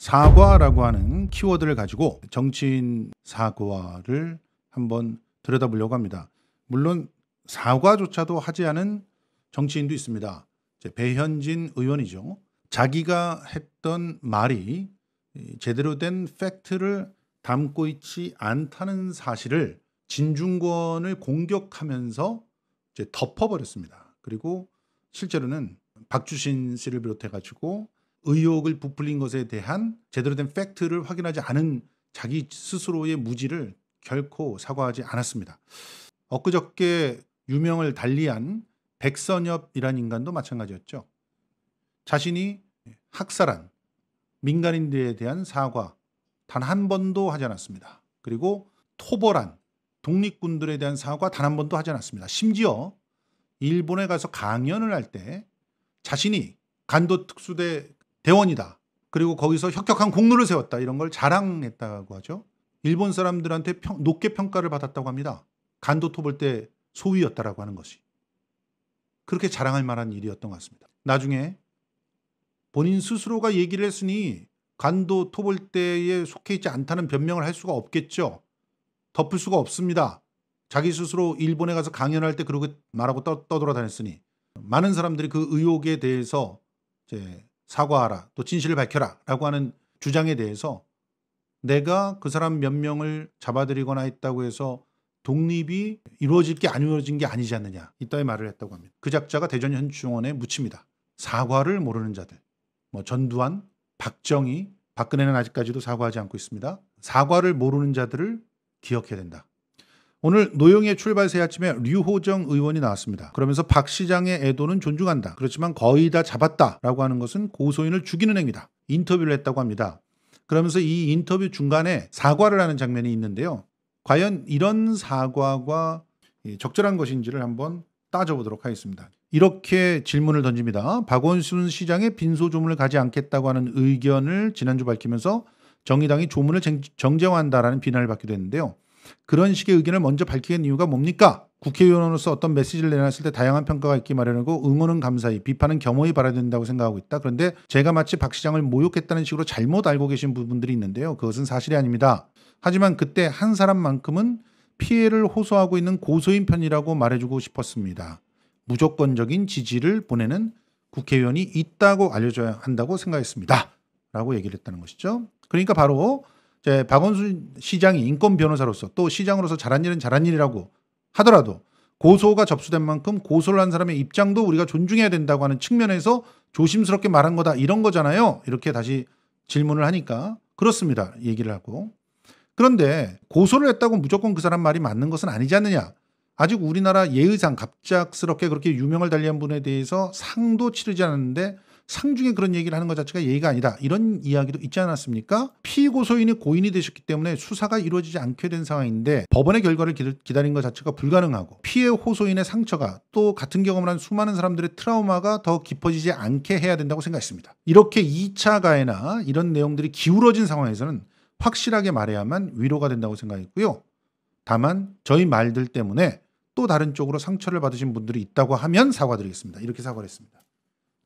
사과라고 하는 키워드를 가지고 정치인 사과를 한번 들여다보려고 합니다. 물론 사과조차도 하지 않은 정치인도 있습니다. 배현진 의원이죠. 자기가 했던 말이 제대로 된 팩트를 담고 있지 않다는 사실을 진중권을 공격하면서 이제 덮어버렸습니다. 그리고 실제로는 박주신 씨를 비롯해 가지고 의혹을 부풀린 것에 대한 제대로 된 팩트를 확인하지 않은 자기 스스로의 무지를 결코 사과하지 않았습니다. 엊그저께 유명을 달리한 백선엽이란 인간도 마찬가지였죠. 자신이 학살한 민간인들에 대한 사과 단 한 번도 하지 않았습니다. 그리고 토벌한 독립군들에 대한 사과 단 한 번도 하지 않았습니다. 심지어 일본에 가서 강연을 할 때 자신이 간도 특수대 대원이다. 그리고 거기서 혁혁한 공로를 세웠다. 이런 걸 자랑했다고 하죠. 일본 사람들한테 평, 높게 평가를 받았다고 합니다. 간도 톱을 때 소위였다라고 하는 것이. 그렇게 자랑할 만한 일이었던 것 같습니다. 나중에 본인 스스로가 얘기를 했으니 간도 톱을 때에 속해 있지 않다는 변명을 할 수가 없겠죠. 덮을 수가 없습니다. 자기 스스로 일본에 가서 강연할 때그러게 말하고 떠, 돌아다녔으니 많은 사람들이 그 의혹에 대해서 이제 사과하라 또 진실을 밝혀라 라고 하는 주장에 대해서 내가 그 사람 몇 명을 잡아들이거나 했다고 해서 독립이 이루어질 게안 이루어진 게 아니지 않느냐 이따위 말을 했다고 합니다. 그 작자가 대전현충원에 묻힙니다. 사과를 모르는 자들 뭐 전두환, 박정희, 박근혜는 아직까지도 사과하지 않고 있습니다. 사과를 모르는 자들을 기억해야 된다. 오늘 노영의 출발새 아침에 류호정 의원이 나왔습니다. 그러면서 박 시장의 애도는 존중한다. 그렇지만 거의 다 잡았다라고 하는 것은 고소인을 죽이는 행위다. 인터뷰를 했다고 합니다. 그러면서 이 인터뷰 중간에 사과를 하는 장면이 있는데요. 과연 이런 사과가 예, 적절한 것인지를 한번 따져보도록 하겠습니다. 이렇게 질문을 던집니다. 박원순 시장의 빈소 조문을 가지 않겠다고 하는 의견을 지난주 밝히면서 정의당이 조문을 정제한다라는 비난을 받기도 했는데요. 그런 식의 의견을 먼저 밝히는 이유가 뭡니까? 국회의원으로서 어떤 메시지를 내놨을 때 다양한 평가가 있기 마련이고 응원은 감사히 비판은 겸허히 바라야 된다고 생각하고 있다. 그런데 제가 마치 박 시장을 모욕했다는 식으로 잘못 알고 계신 부분들이 있는데요. 그것은 사실이 아닙니다. 하지만 그때 한 사람만큼은 피해를 호소하고 있는 고소인 편이라고 말해주고 싶었습니다. 무조건적인 지지를 보내는 국회의원이 있다고 알려줘야 한다고 생각했습니다. 라고 얘기를 했다는 것이죠. 그러니까 바로 제 박원순 시장이 인권 변호사로서 또 시장으로서 잘한 일은 잘한 일이라고 하더라도 고소가 접수된 만큼 고소를 한 사람의 입장도 우리가 존중해야 된다고 하는 측면에서 조심스럽게 말한 거다 이런 거잖아요. 이렇게 다시 질문을 하니까 그렇습니다. 얘기를 하고 그런데 고소를 했다고 무조건 그 사람 말이 맞는 것은 아니지 않느냐. 아직 우리나라 예의상 갑작스럽게 그렇게 유명을 달리한 분에 대해서 상도 치르지 않았는데 상중에 그런 얘기를 하는 것 자체가 예의가 아니다. 이런 이야기도 있지 않았습니까? 피고소인이 고인이 되셨기 때문에 수사가 이루어지지 않게 된 상황인데 법원의 결과를 기다린 것 자체가 불가능하고 피해 호소인의 상처가 또 같은 경험을 한 수많은 사람들의 트라우마가 더 깊어지지 않게 해야 된다고 생각했습니다. 이렇게 2차 가해나 이런 내용들이 기울어진 상황에서는 확실하게 말해야만 위로가 된다고 생각했고요. 다만 저희 말들 때문에 또 다른 쪽으로 상처를 받으신 분들이 있다고 하면 사과드리겠습니다. 이렇게 사과를 했습니다.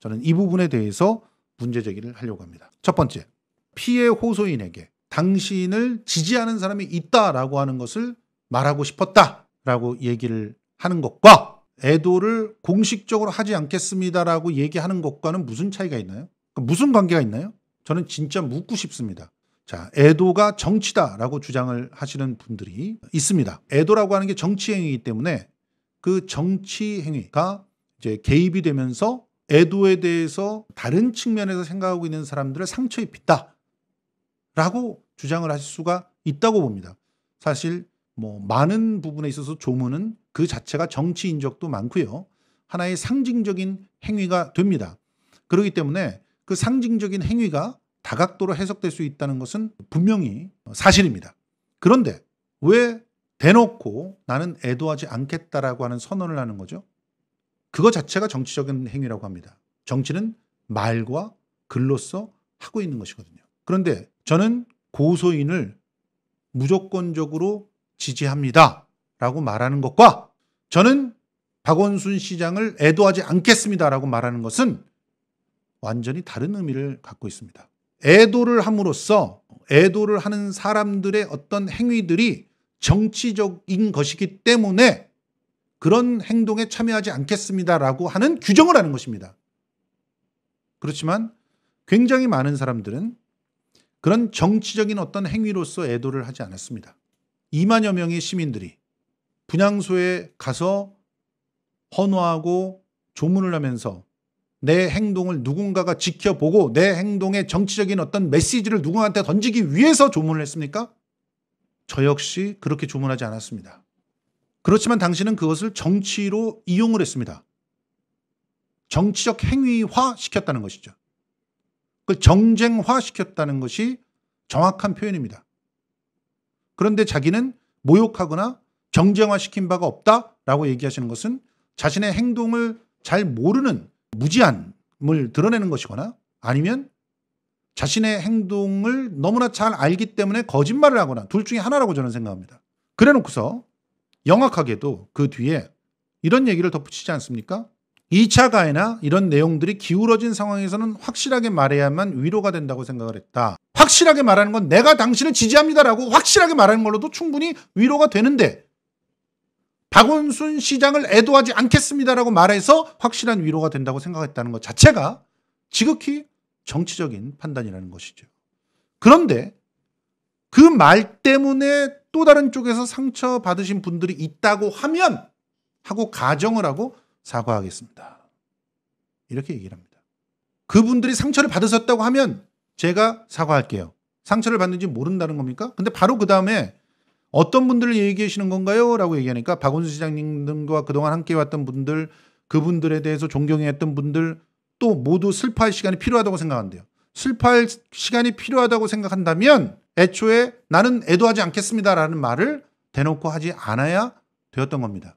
저는 이 부분에 대해서 문제 제기를 하려고 합니다. 첫 번째, 피해 호소인에게 당신을 지지하는 사람이 있다라고 하는 것을 말하고 싶었다라고 얘기를 하는 것과 애도를 공식적으로 하지 않겠습니다라고 얘기하는 것과는 무슨 차이가 있나요? 그러니까 무슨 관계가 있나요? 저는 진짜 묻고 싶습니다. 자, 애도가 정치다라고 주장을 하시는 분들이 있습니다. 애도라고 하는 게 정치 행위이기 때문에 그 정치 행위가 이제 개입이 되면서 애도에 대해서 다른 측면에서 생각하고 있는 사람들을 상처 입혔다. 라고 주장을 하실 수가 있다고 봅니다. 사실 뭐 많은 부분에 있어서 조문은 그 자체가 정치 인적도 많고요. 하나의 상징적인 행위가 됩니다. 그렇기 때문에 그 상징적인 행위가 다각도로 해석될 수 있다는 것은 분명히 사실입니다. 그런데 왜 대놓고 나는 애도하지 않겠다라고 하는 선언을 하는 거죠? 그거 자체가 정치적인 행위라고 합니다. 정치는 말과 글로써 하고 있는 것이거든요. 그런데 저는 고소인을 무조건적으로 지지합니다. 라고 말하는 것과 저는 박원순 시장을 애도하지 않겠습니다. 라고 말하는 것은 완전히 다른 의미를 갖고 있습니다. 애도를 함으로써 애도를 하는 사람들의 어떤 행위들이 정치적인 것이기 때문에 그런 행동에 참여하지 않겠습니다라고 하는 규정을 하는 것입니다. 그렇지만 굉장히 많은 사람들은 그런 정치적인 어떤 행위로서 애도를 하지 않았습니다. 2만여 명의 시민들이 분향소에 가서 헌화하고 조문을 하면서 내 행동을 누군가가 지켜보고 내 행동의 정치적인 어떤 메시지를 누군가한테 던지기 위해서 조문을 했습니까? 저 역시 그렇게 조문하지 않았습니다. 그렇지만 당신은 그것을 정치로 이용을 했습니다. 정치적 행위화 시켰다는 것이죠. 그 정쟁화 시켰다는 것이 정확한 표현입니다. 그런데 자기는 모욕하거나 정쟁화 시킨 바가 없다라고 얘기하시는 것은 자신의 행동을 잘 모르는 무지함을 드러내는 것이거나 아니면 자신의 행동을 너무나 잘 알기 때문에 거짓말을 하거나 둘 중에 하나라고 저는 생각합니다. 그래 놓고서 영악하게도 그 뒤에 이런 얘기를 덧붙이지 않습니까? 2차 가해나 이런 내용들이 기울어진 상황에서는 확실하게 말해야만 위로가 된다고 생각을 했다. 확실하게 말하는 건 내가 당신을 지지합니다라고 확실하게 말하는 걸로도 충분히 위로가 되는데 박원순 시장을 애도하지 않겠습니다라고 말해서 확실한 위로가 된다고 생각했다는 것 자체가 지극히 정치적인 판단이라는 것이죠. 그런데 그 말 때문에 또 다른 쪽에서 상처 받으신 분들이 있다고 하면 하고 가정을 하고 사과하겠습니다. 이렇게 얘기를 합니다. 그분들이 상처를 받으셨다고 하면 제가 사과할게요. 상처를 받는지 모른다는 겁니까? 근데 바로 그 다음에 어떤 분들을 얘기하시는 건가요? 라고 얘기하니까 박원순 시장님 등과 그동안 함께 왔던 분들, 그분들에 대해서 존경했던 분들 또 모두 슬퍼할 시간이 필요하다고 생각한대요. 슬퍼할 시간이 필요하다고 생각한다면 애초에 나는 애도하지 않겠습니다라는 말을 대놓고 하지 않아야 되었던 겁니다.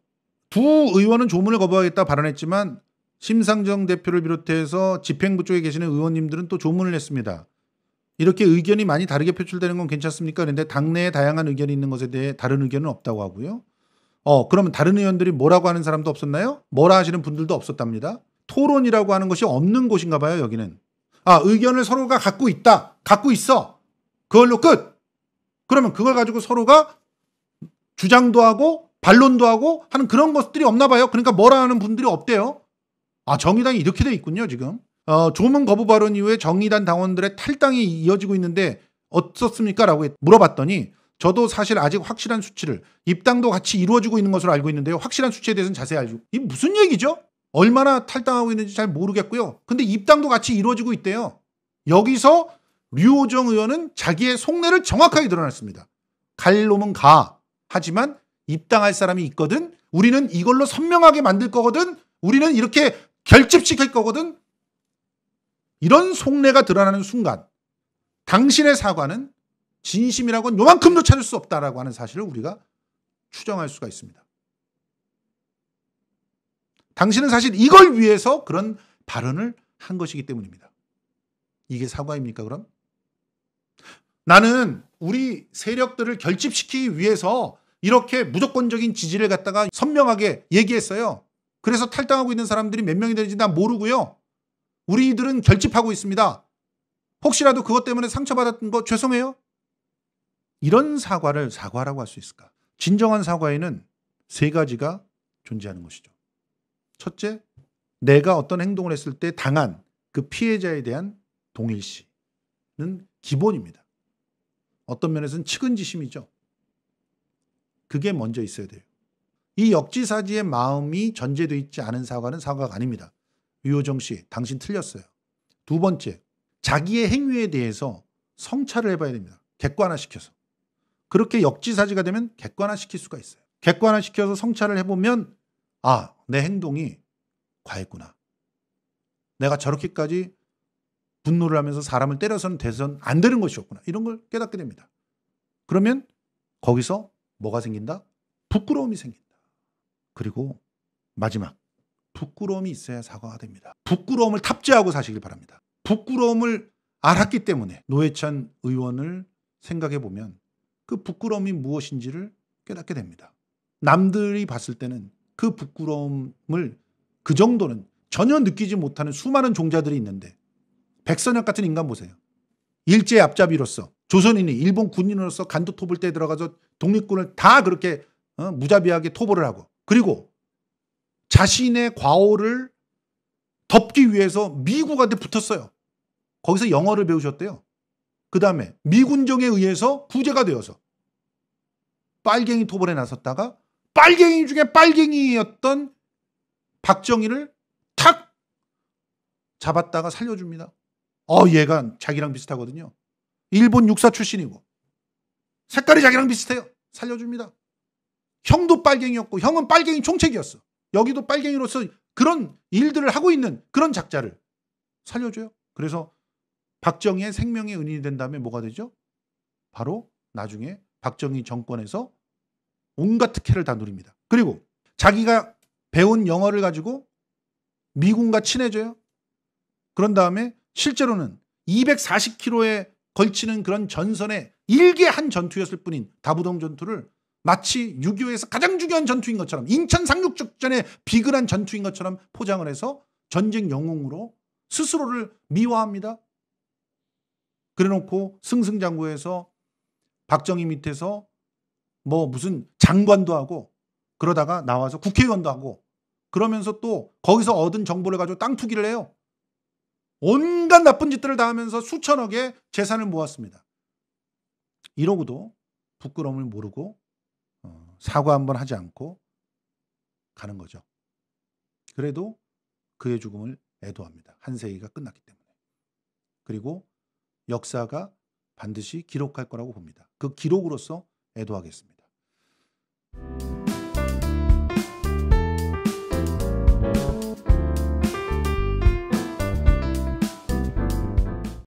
두 의원은 조문을 거부하겠다 발언했지만 심상정 대표를 비롯해서 집행부 쪽에 계시는 의원님들은 또 조문을 했습니다. 이렇게 의견이 많이 다르게 표출되는 건 괜찮습니까? 그런데 당내에 다양한 의견이 있는 것에 대해 다른 의견은 없다고 하고요. 어, 그러면 다른 의원들이 뭐라고 하는 사람도 없었나요? 뭐라 하시는 분들도 없었답니다. 토론이라고 하는 것이 없는 곳인가 봐요, 여기는. 아, 의견을 서로가 갖고 있다. 갖고 있어. 그걸로 끝. 그러면 그걸 가지고 서로가 주장도 하고 반론도 하고 하는 그런 것들이 없나 봐요. 그러니까 뭐라 하는 분들이 없대요. 아 정의당이 이렇게 돼 있군요 지금. 어, 조문 거부 발언 이후에 정의당 당원들의 탈당이 이어지고 있는데 어떻습니까? 라고 물어봤더니 저도 사실 아직 확실한 수치를 입당도 같이 이루어지고 있는 것으로 알고 있는데요. 확실한 수치에 대해서는 자세히 알고 이 무슨 얘기죠? 얼마나 탈당하고 있는지 잘 모르겠고요. 근데 입당도 같이 이루어지고 있대요. 여기서 류호정 의원은 자기의 속내를 정확하게 드러냈습니다. 갈 놈은 가. 하지만 입당할 사람이 있거든. 우리는 이걸로 선명하게 만들 거거든. 우리는 이렇게 결집시킬 거거든. 이런 속내가 드러나는 순간 당신의 사과는 진심이라고는 요만큼도 찾을 수 없다라고 하는 사실을 우리가 추정할 수가 있습니다. 당신은 사실 이걸 위해서 그런 발언을 한 것이기 때문입니다. 이게 사과입니까, 그럼? 나는 우리 세력들을 결집시키기 위해서 이렇게 무조건적인 지지를 갖다가 선명하게 얘기했어요. 그래서 탈당하고 있는 사람들이 몇 명이 되는지 난 모르고요. 우리들은 결집하고 있습니다. 혹시라도 그것 때문에 상처받았던 거 죄송해요. 이런 사과를 사과라고 할 수 있을까? 진정한 사과에는 세 가지가 존재하는 것이죠. 첫째, 내가 어떤 행동을 했을 때 당한 그 피해자에 대한 동일시. 기본입니다. 어떤 면에서는 측은지심이죠. 그게 먼저 있어야 돼요. 이 역지사지의 마음이 전제되어 있지 않은 사과는 사과가 아닙니다. 유호정 씨, 당신 틀렸어요. 두 번째, 자기의 행위에 대해서 성찰을 해봐야 됩니다. 객관화시켜서. 그렇게 역지사지가 되면 객관화시킬 수가 있어요. 객관화시켜서 성찰을 해보면 아, 내 행동이 과했구나. 내가 저렇게까지 분노를 하면서 사람을 때려서는 돼선 안 되는 것이었구나. 이런 걸 깨닫게 됩니다. 그러면 거기서 뭐가 생긴다? 부끄러움이 생긴다. 그리고 마지막 부끄러움이 있어야 사과가 됩니다. 부끄러움을 탑재하고 사시길 바랍니다. 부끄러움을 알았기 때문에 노회찬 의원을 생각해 보면 그 부끄러움이 무엇인지를 깨닫게 됩니다. 남들이 봤을 때는 그 부끄러움을 그 정도는 전혀 느끼지 못하는 수많은 종자들이 있는데 백선혁 같은 인간 보세요. 일제 앞잡이로서 조선인이 일본 군인으로서 간도 톱을 때 들어가서 독립군을 다 그렇게 어? 무자비하게 토벌을 하고 그리고 자신의 과오를 덮기 위해서 미국한테 붙었어요. 거기서 영어를 배우셨대요. 그 다음에 미군정에 의해서 구제가 되어서 빨갱이 토벌에 나섰다가 빨갱이 중에 빨갱이였던 박정희를 탁 잡았다가 살려줍니다. 어, 얘가 자기랑 비슷하거든요. 일본 육사 출신이고. 색깔이 자기랑 비슷해요. 살려줍니다. 형도 빨갱이였고, 형은 빨갱이 총책이었어. 여기도 빨갱이로서 그런 일들을 하고 있는 그런 작자를 살려줘요. 그래서 박정희의 생명의 은인이 된 다음에 뭐가 되죠? 바로 나중에 박정희 정권에서 온갖 특혜를 다 누립니다. 그리고 자기가 배운 영어를 가지고 미군과 친해져요. 그런 다음에 실제로는 240km에 걸치는 그런 전선의 일개 한 전투였을 뿐인 다부동 전투를 마치 6.25에서 가장 중요한 전투인 것처럼 인천 상륙작전의 비근한 전투인 것처럼 포장을 해서 전쟁 영웅으로 스스로를 미화합니다. 그래놓고 승승장구해서 박정희 밑에서 뭐 무슨 장관도 하고 그러다가 나와서 국회의원도 하고 그러면서 또 거기서 얻은 정보를 가지고 땅 투기를 해요. 온갖 나쁜 짓들을 다 하면서 수천억의 재산을 모았습니다. 이러고도 부끄러움을 모르고 어, 사과 한번 하지 않고 가는 거죠. 그래도 그의 죽음을 애도합니다. 한 세기가 끝났기 때문에. 그리고 역사가 반드시 기록할 거라고 봅니다. 그 기록으로서 애도하겠습니다.